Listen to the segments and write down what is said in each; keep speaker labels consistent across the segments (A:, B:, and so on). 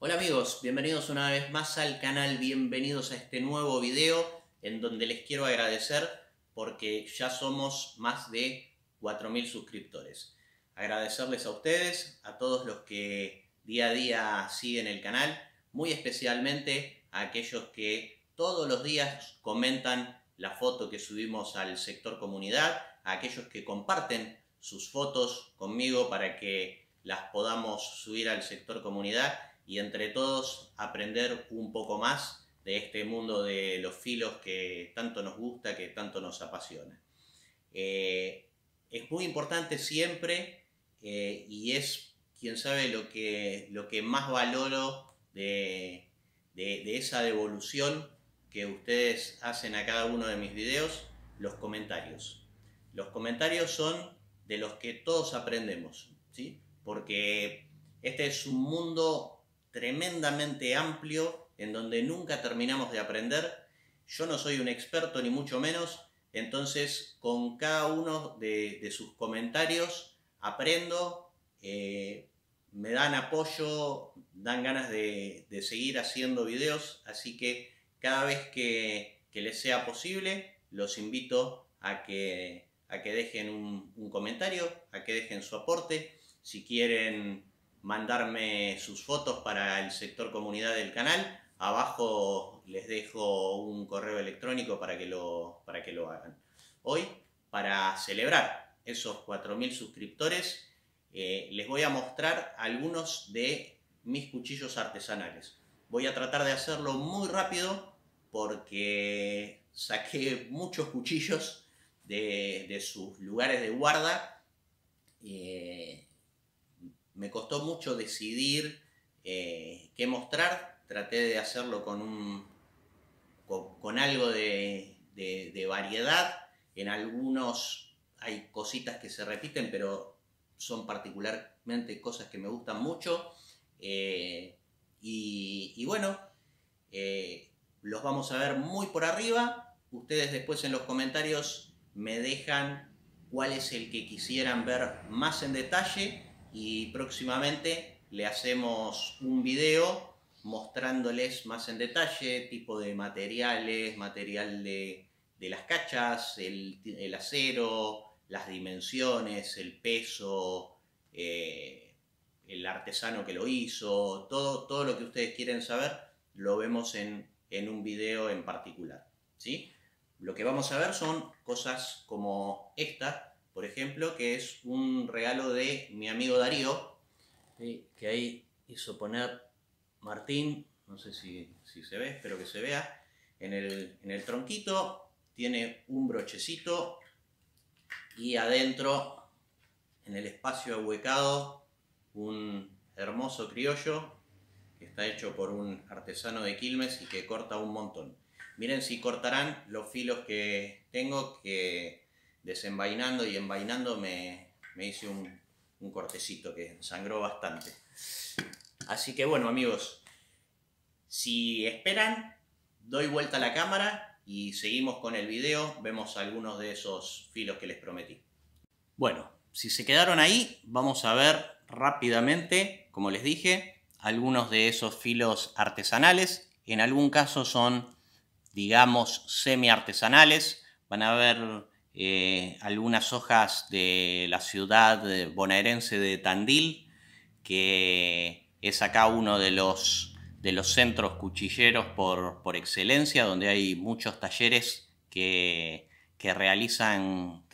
A: Hola amigos, bienvenidos una vez más al canal, bienvenidos a este nuevo video en donde les quiero agradecer porque ya somos más de 4.000 suscriptores. Agradecerles a ustedes, a todos los que día a día siguen el canal, muy especialmente a aquellos que todos los días comentan la foto que subimos al sector comunidad, a aquellos que comparten sus fotos conmigo para que las podamos subir al sector comunidad y entre todos aprender un poco más de este mundo de los filos que tanto nos gusta, que tanto nos apasiona. Eh, es muy importante siempre eh, y es, quien sabe, lo que, lo que más valoro de, esa devolución que ustedes hacen a cada uno de mis videos, los comentarios. Los comentarios son de los que todos aprendemos, ¿sí? Porque este es un mundo tremendamente amplio en donde nunca terminamos de aprender. Yo no soy un experto ni mucho menos, entonces con cada uno de, sus comentarios aprendo, eh, me dan apoyo, dan ganas de, seguir haciendo videos, así que cada vez que, les sea posible, los invito a que, a que dejen un, un comentario, a que dejen su aporte. Si quieren mandarme sus fotos para el sector comunidad del canal. Abajo les dejo un correo electrónico para que lo, para que lo hagan. Hoy, para celebrar esos 4.000 suscriptores, eh, les voy a mostrar algunos de mis cuchillos artesanales. Voy a tratar de hacerlo muy rápido porque saqué muchos cuchillos de, sus lugares de guarda. Eh, me costó mucho decidir eh, qué mostrar, traté de hacerlo con, un, con, algo de, variedad, en algunos hay cositas que se repiten, pero son particularmente cosas que me gustan mucho. Eh, y, bueno, eh, los vamos a ver muy por arriba. Ustedes después en los comentarios me dejan cuál es el que quisieran ver más en detalle y próximamente le hacemos un video mostrándoles más en detalle tipo de materiales, material de, las cachas, el, acero, las dimensiones, el peso, eh, el artesano que lo hizo, todo, todo lo que ustedes quieren saber lo vemos en, un video en particular. ¿sí? Lo que vamos a ver son cosas como esta, por ejemplo, que es un regalo de mi amigo Darío, que ahí hizo poner Martín, no sé si, se ve, espero que se vea, en el, en el tronquito tiene un brochecito y adentro, en el espacio ahuecado, un hermoso criollo que está hecho por un artesano de Quilmes y que corta un montón. Miren si cortarán los filos que tengo que desenvainando y envainando me, me hice un, un, cortecito que sangró bastante. Así que bueno amigos, si esperan, doy vuelta a la cámara y seguimos con el video, vemos algunos de esos filos que les prometí. Bueno, si se quedaron ahí, vamos a ver rápidamente, como les dije, algunos de esos filos artesanales. En algún caso son, digamos, semi artesanales. Van a ver eh, algunas hojas de la ciudad bonaerense de Tandil, que es acá uno de los, de los centros cuchilleros por, excelencia, donde hay muchos talleres que, que, realizan,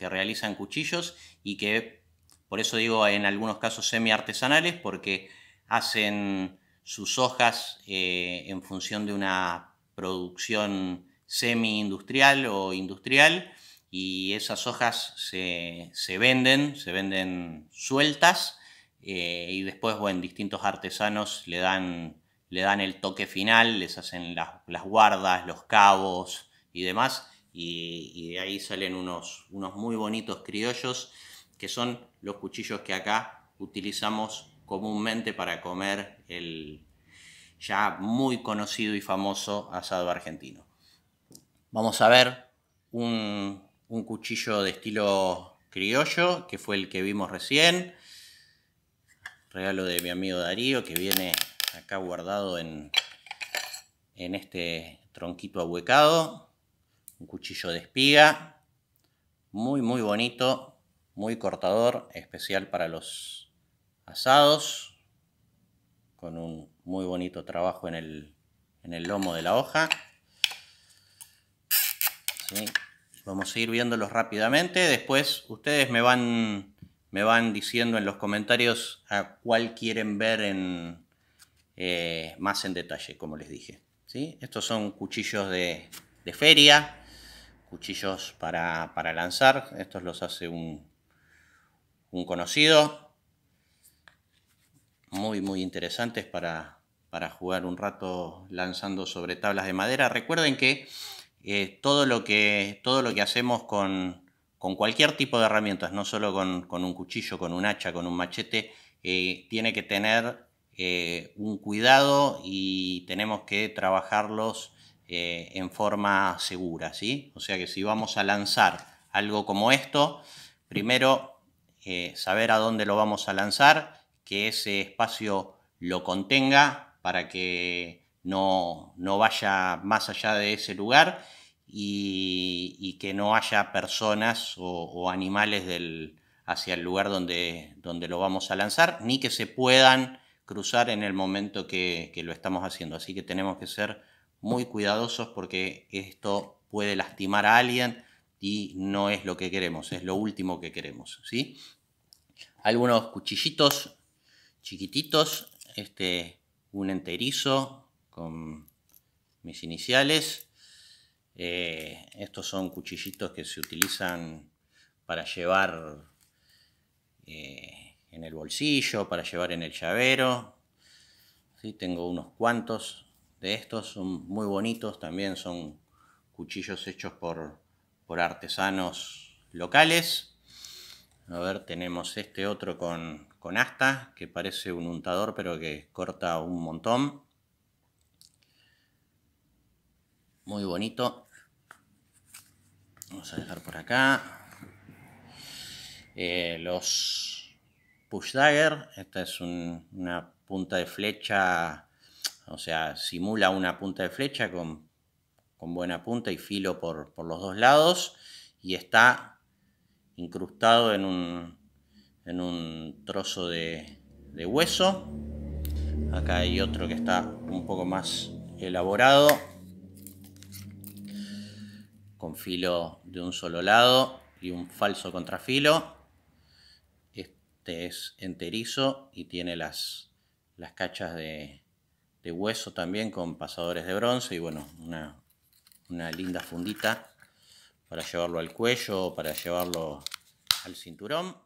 A: cuchillos y que, por eso digo, en algunos casos semi-artesanales, porque hacen sus hojas eh, en función de una producción semi-industrial o industrial y esas hojas se, venden, se venden sueltas eh, y después, bueno, distintos artesanos le dan, le dan el toque final, les hacen las, guardas, los cabos y demás y, de ahí salen unos, unos muy bonitos criollos que son los cuchillos que acá utilizamos comúnmente para comer el ya muy conocido y famoso asado argentino. Vamos a ver un un cuchillo de estilo criollo, que fue el que vimos recién. Regalo de mi amigo Darío, que viene acá guardado en, en este tronquito ahuecado. Un cuchillo de espiga, muy muy bonito, muy cortador, especial para los asados, con un muy bonito trabajo en el, lomo de la hoja. Vamos a ir viéndolos rápidamente. Después ustedes me van, me van diciendo en los comentarios a cuál quieren ver en, eh, más en detalle, como les dije. ¿sí? Estos son cuchillos de, feria, cuchillos para, para, lanzar. Estos los hace un, un conocido. Muy, muy interesantes para, para jugar un rato lanzando sobre tablas de madera. Recuerden que eh, todo, lo que, todo lo que hacemos con, con cualquier tipo de herramientas, no solo con, un cuchillo, con un hacha, con un machete, eh, tiene que tener eh, un cuidado y tenemos que trabajarlos en forma segura, ¿sí? O sea que si vamos a lanzar algo como esto, primero saber a dónde lo vamos a lanzar, que ese espacio lo contenga para que no, no vaya más allá de ese lugar y, que no haya personas o, animales del, hacia el lugar donde, donde lo vamos a lanzar, ni que se puedan cruzar en el momento que, que, lo estamos haciendo. Así que tenemos que ser muy cuidadosos porque esto puede lastimar a alguien y no es lo que queremos, es lo último que queremos. ¿sí? Algunos cuchillitos chiquititos, este, un enterizo, con mis iniciales. Eh, estos son cuchillitos que se utilizan para llevar eh, en el bolsillo, para llevar en el llavero. Tengo unos cuantos de estos, son muy bonitos, también son cuchillos hechos por, artesanos locales. A ver, tenemos este otro con, con asta, que parece un untador, pero que corta un montón. muy bonito. Vamos a dejar por acá. Eh, los push dagger. Esta es una punta de flecha. O sea, simula una punta de flecha con, con buena punta y filo por, los dos lados. Y está incrustado en un, en un trozo de hueso. Acá hay otro que está un poco más elaborado con filo de un solo lado y un falso contrafilo. Este es enterizo y tiene las, cachas de, hueso también con pasadores de bronce y bueno, una, linda fundita para llevarlo al cuello o para llevarlo al cinturón.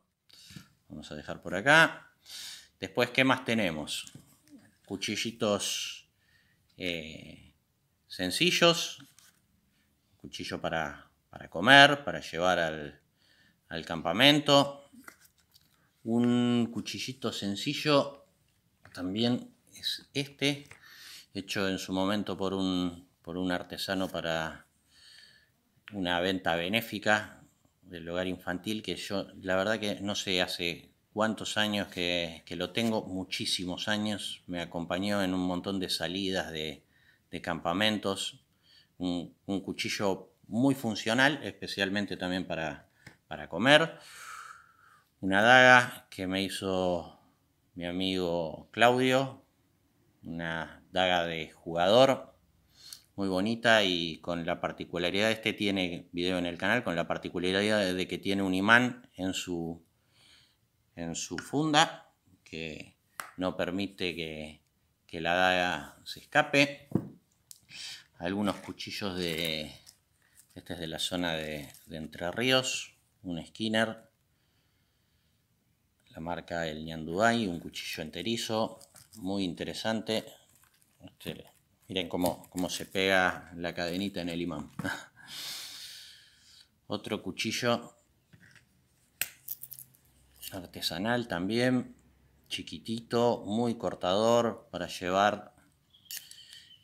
A: Vamos a dejar por acá. Después, ¿qué más tenemos? Cuchillitos eh, sencillos cuchillo para, para comer, para llevar al, campamento. Un cuchillito sencillo también es este, hecho en su momento por un, por un artesano para una venta benéfica del hogar infantil que yo la verdad que no sé hace cuántos años que, lo tengo, muchísimos años, me acompañó en un montón de salidas de, de campamentos, un, cuchillo muy funcional, especialmente también para, para comer. Una daga que me hizo mi amigo Claudio, una daga de jugador muy bonita y con la particularidad, este tiene video en el canal, con la particularidad de que tiene un imán en su, en su funda que no permite que, que la daga se escape algunos cuchillos de... Este es de la zona de, Entre Ríos, un Skinner, la marca El Nanduay un cuchillo enterizo, muy interesante. Este, miren cómo, cómo se pega la cadenita en el imán. Otro cuchillo artesanal también, chiquitito, muy cortador para llevar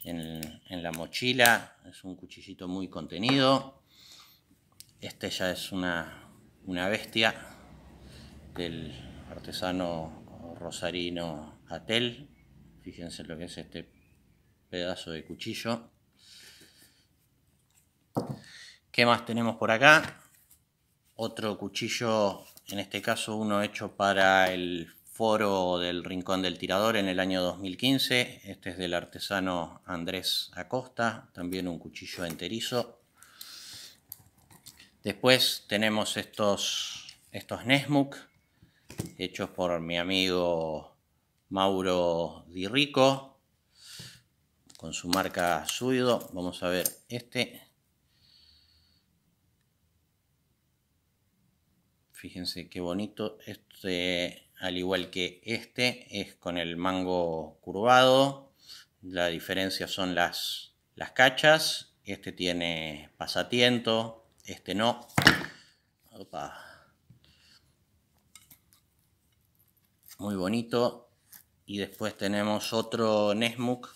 A: en, la mochila. Es un cuchillito muy contenido. Este ya es una, una bestia del artesano rosarino Atel. Fíjense lo que es este pedazo de cuchillo. ¿Qué más tenemos por acá? Otro cuchillo, en este caso uno hecho para el foro del Rincón del Tirador en el año 2015. Este es del artesano Andrés Acosta, también un cuchillo enterizo. Después tenemos estos, estos Nesmuk, hechos por mi amigo Mauro Di Rico, con su marca Suido. Vamos a ver este. Fíjense qué bonito. Este al igual que este, es con el mango curvado. La diferencia son las, las cachas. Este tiene pasatiento, este no. Muy bonito. Y después tenemos otro Nesmuk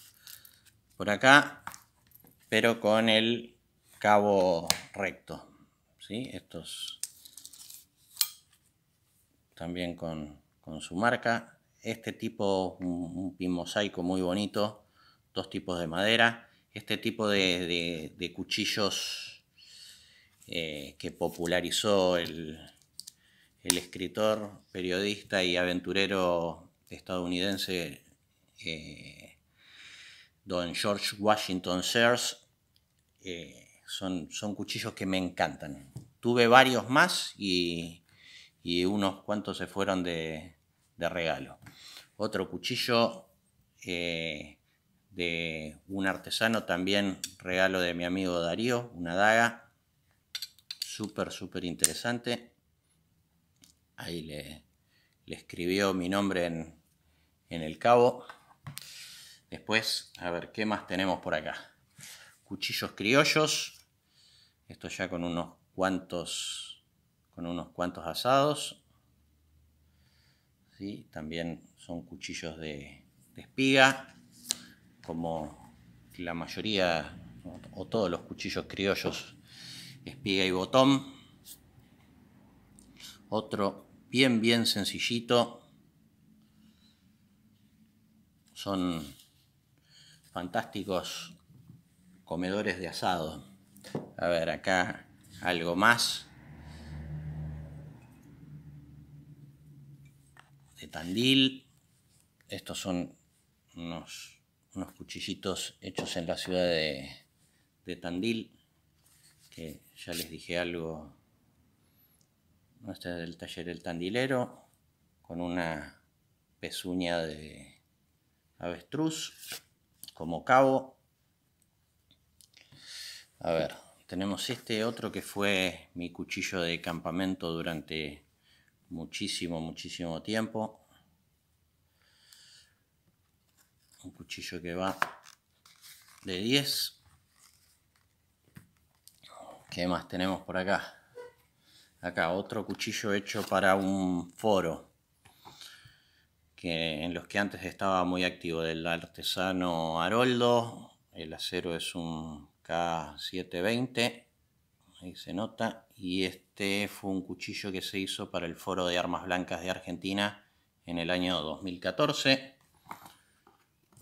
A: por acá, pero con el cabo recto. ¿Sí? Estos también con, con su marca. Este tipo, un, pin mosaico muy bonito, dos tipos de madera. Este tipo de, cuchillos eh, que popularizó el, escritor, periodista y aventurero estadounidense eh, don George Washington Sears. Eh, son, son cuchillos que me encantan. Tuve varios más y unos cuantos se fueron de, de regalo. Otro cuchillo eh, de un artesano, también regalo de mi amigo Darío, una daga. Súper, súper interesante. Ahí le, escribió mi nombre en, en el cabo. Después, a ver qué más tenemos por acá. Cuchillos criollos. Esto ya con unos cuantos, con unos cuantos asados. También son cuchillos de, espiga, como la mayoría o todos los cuchillos criollos, espiga y botón. Otro bien, bien sencillito. Son fantásticos comedores de asado. A ver, acá algo más. de Tandil. Estos son unos, unos cuchillitos hechos en la ciudad de, Tandil, que ya les dije algo. Este es el taller El Tandilero, con una pezuña de avestruz como cabo. A ver, tenemos este otro que fue mi cuchillo de campamento durante muchísimo, muchísimo tiempo. Un cuchillo que va de 10. ¿Qué más tenemos por acá? Acá otro cuchillo hecho para un foro. Que en los que antes estaba muy activo. Del artesano Haroldo. El acero es un K720 ahí se nota. Y este fue un cuchillo que se hizo para el Foro de Armas Blancas de Argentina en el año 2014.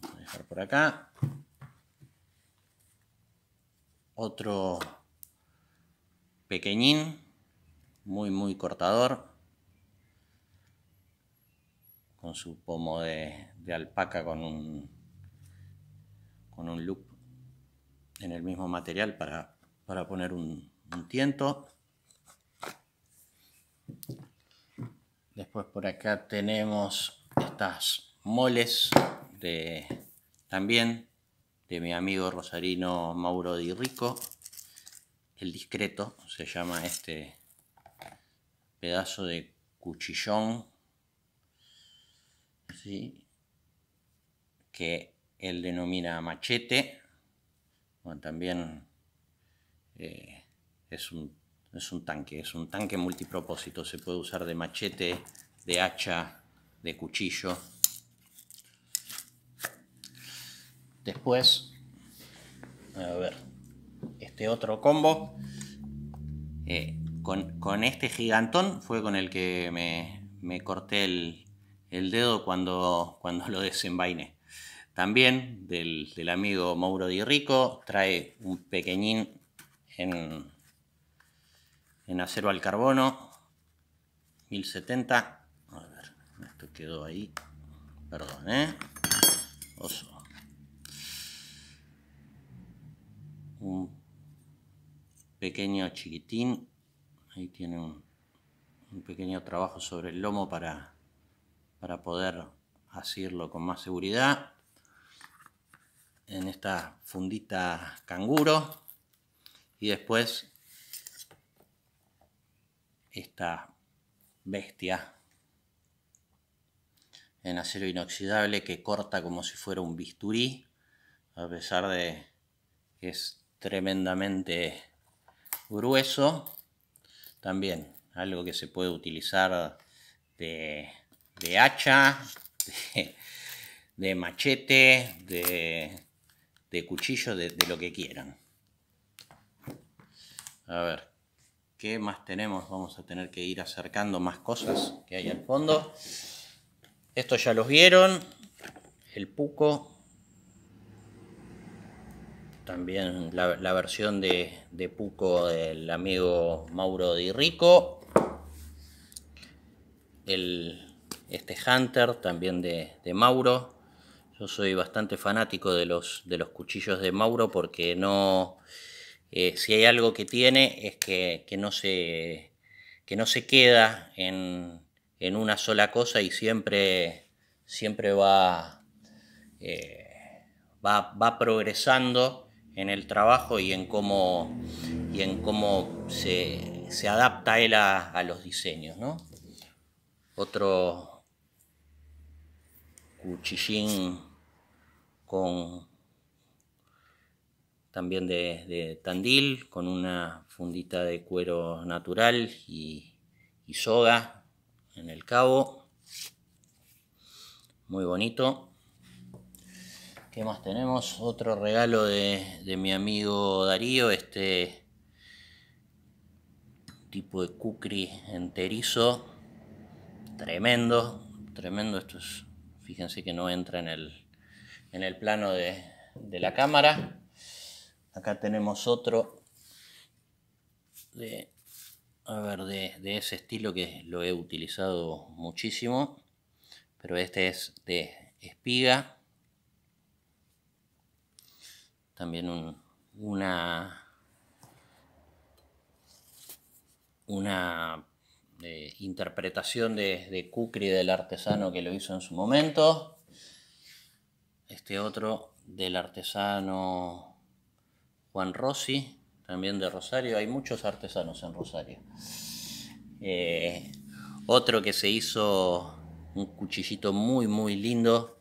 A: Voy a dejar por acá. Otro pequeñín, muy muy cortador, con su pomo de, alpaca con un, con un loop en el mismo material para poner un, un tiento. Después por acá tenemos estas moles de, también de mi amigo rosarino Mauro Di Rico. El discreto se llama este pedazo de cuchillón. Que él denomina machete. Bueno, también eh, es un, es un tanque, es un tanque multipropósito. Se puede usar de machete, de hacha, de cuchillo. Después, a ver, este otro combo. Eh, con, este gigantón fue con el que me, corté el, dedo cuando, cuando lo desenvainé. También del, del, amigo Mauro Di Rico trae un pequeñín en, en acero al carbono, 1070. A ver, esto quedó ahí. Perdón, ¿eh? Un pequeño chiquitín. Ahí tiene un, pequeño trabajo sobre el lomo para, para poder hacerlo con más seguridad. En esta fundita canguro. Y después esta bestia en acero inoxidable que corta como si fuera un bisturí, a pesar de que es tremendamente grueso. También algo que se puede utilizar de, hacha, de, machete, de, de cuchillo, de lo que quieran. A ver, ¿Qué más tenemos? Vamos a tener que ir acercando más cosas que hay al fondo. Esto ya los vieron. El Puco. También la, versión de, de, Puco del amigo Mauro Di Rico. este Hunter también de, Mauro. Yo soy bastante fanático de los, de los cuchillos de Mauro porque no... Eh, si hay algo que tiene es que, no, se, no se queda en, en una sola cosa y siempre, siempre eh, va, va, progresando en el trabajo y en cómo, y en cómo se, adapta él a, los diseños. Otro cuchillín con también de, Tandil, con una fundita de cuero natural y, soga en el cabo. Muy bonito. ¿Qué más tenemos? Otro regalo de, mi amigo Darío, este tipo de cucri enterizo. Tremendo, tremendo. Esto fíjense que no entra en el, en el plano de la cámara Acá tenemos otro de, de, ese estilo que lo he utilizado muchísimo, pero este es de espiga. También una una eh, interpretación de, de Kukri del artesano que lo hizo en su momento. Este otro del artesano Juan Rossi, también de Rosario. Hay muchos artesanos en Rosario. Eh, otro que se hizo un cuchillito muy, muy lindo,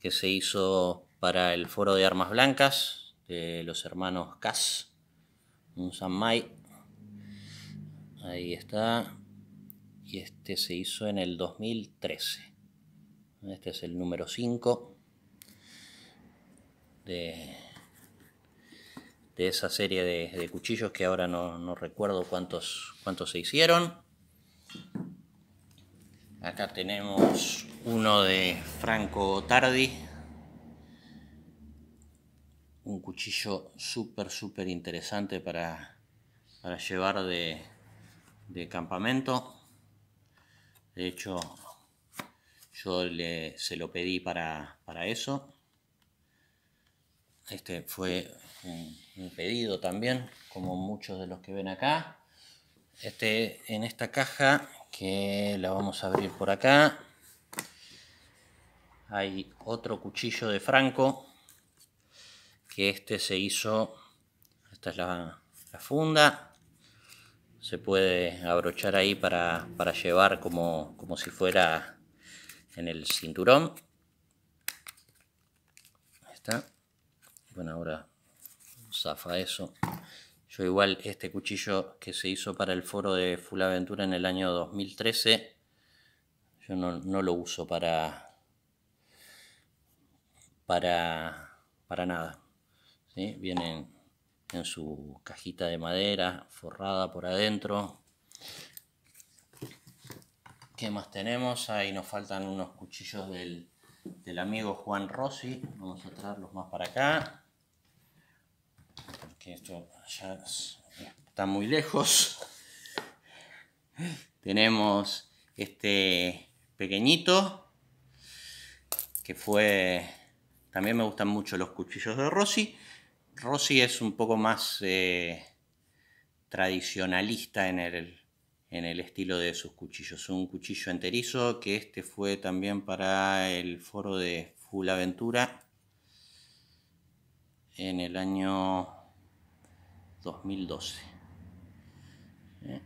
A: que se hizo para el Foro de Armas Blancas de los hermanos Cas, un Mai Ahí está. Y este se hizo en el 2013. Este es el número 5 de de esa serie de, cuchillos que ahora no, recuerdo cuántos, cuántos se hicieron. Acá tenemos uno de Franco Tardi. Un cuchillo súper, súper interesante para, llevar de, campamento. De hecho, yo se lo pedí para, para, eso. Este fue un, pedido también, como muchos de los que ven acá. Este, en esta caja, que la vamos a abrir por acá, hay otro cuchillo de Franco, que este se hizo, esta es la, funda, se puede abrochar ahí para, para llevar como, como si fuera en el cinturón. Ahí está. Bueno, ahora zafa eso. Yo igual este cuchillo que se hizo para el foro de Aventura en el año 2013, yo no, lo uso para, para, para nada. Vienen en su cajita de madera forrada por adentro. ¿Qué más tenemos? Ahí nos faltan unos cuchillos del, del amigo Juan Rossi. Vamos a traerlos más para acá porque esto ya está muy lejos. Tenemos este pequeñito, que fue... También me gustan mucho los cuchillos de Rossi. Rossi es un poco más eh, tradicionalista en el, en el estilo de sus cuchillos. Un cuchillo enterizo que este fue también para el foro de Full Aventura en el año 2012. ¿Eh?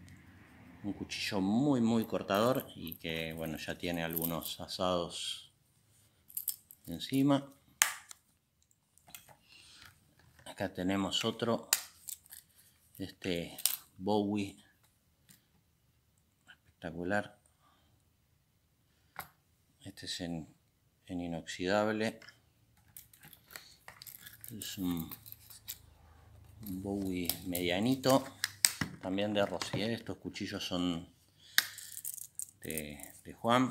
A: Un cuchillo muy muy cortador y que bueno ya tiene algunos asados encima. Acá tenemos otro, este Bowie, espectacular. Este es en, en inoxidable es un Bowie medianito también de Rosier estos cuchillos son de, Juan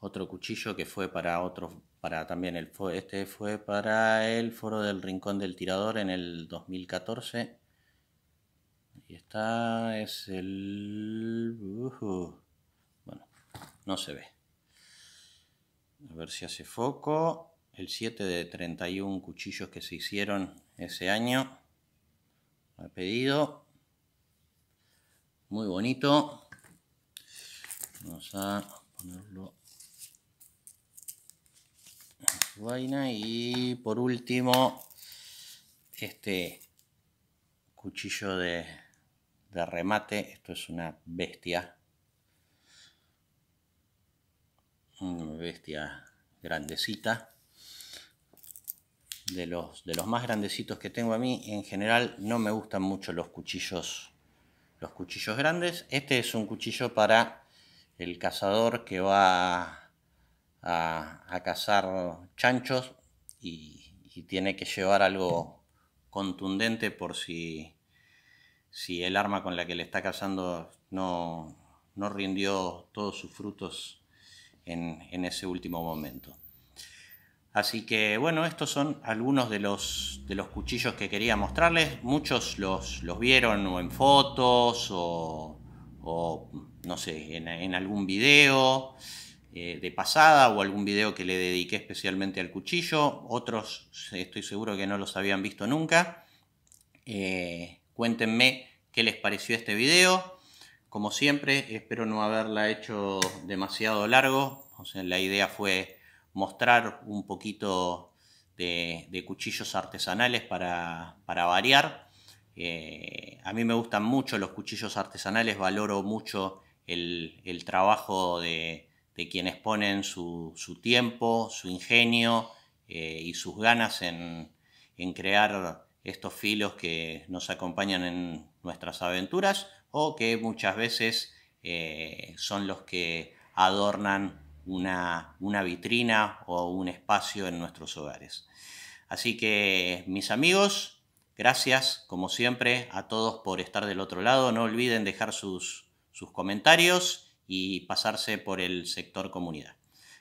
A: otro cuchillo que fue para otro para también el este fue para el foro del rincón del tirador en el 2014 y está es el bueno no se ve a ver si hace foco el 7 de 31 cuchillos que se hicieron ese año Ha pedido muy bonito vamos a ponerlo vaina y por último este cuchillo de, de remate esto es una bestia una bestia grandecita de los, más grandecitos que tengo a mí, en general no me gustan mucho los cuchillos, los cuchillos grandes. Este es un cuchillo para el cazador que va a, cazar chanchos y, tiene que llevar algo contundente por si, si el arma con la que le está cazando no, no rindió todos sus frutos en ese último momento. Así que bueno, estos son algunos de los, cuchillos que quería mostrarles. Muchos los, los vieron o en fotos o, no sé, en, algún video eh, de pasada o algún video que le dediqué especialmente al cuchillo. Otros estoy seguro que no los habían visto nunca. Eh, cuéntenme qué les pareció este video. Como siempre, espero no haberla hecho demasiado largo. O sea, la idea fue mostrar un poquito de, cuchillos artesanales para, variar. Eh, a mí me gustan mucho los cuchillos artesanales, valoro mucho el, trabajo de, quienes ponen su, tiempo, su ingenio eh, y sus ganas en, crear estos filos que nos acompañan en nuestras aventuras o que muchas veces eh, son los que adornan una, una vitrina o un espacio en nuestros hogares. Así que, mis amigos, gracias como siempre a todos por estar del otro lado. No olviden dejar sus, sus comentarios y pasarse por el sector comunidad.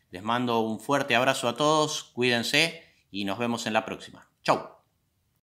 A: Les mando un fuerte abrazo a todos, cuídense y nos vemos en la próxima. Chau.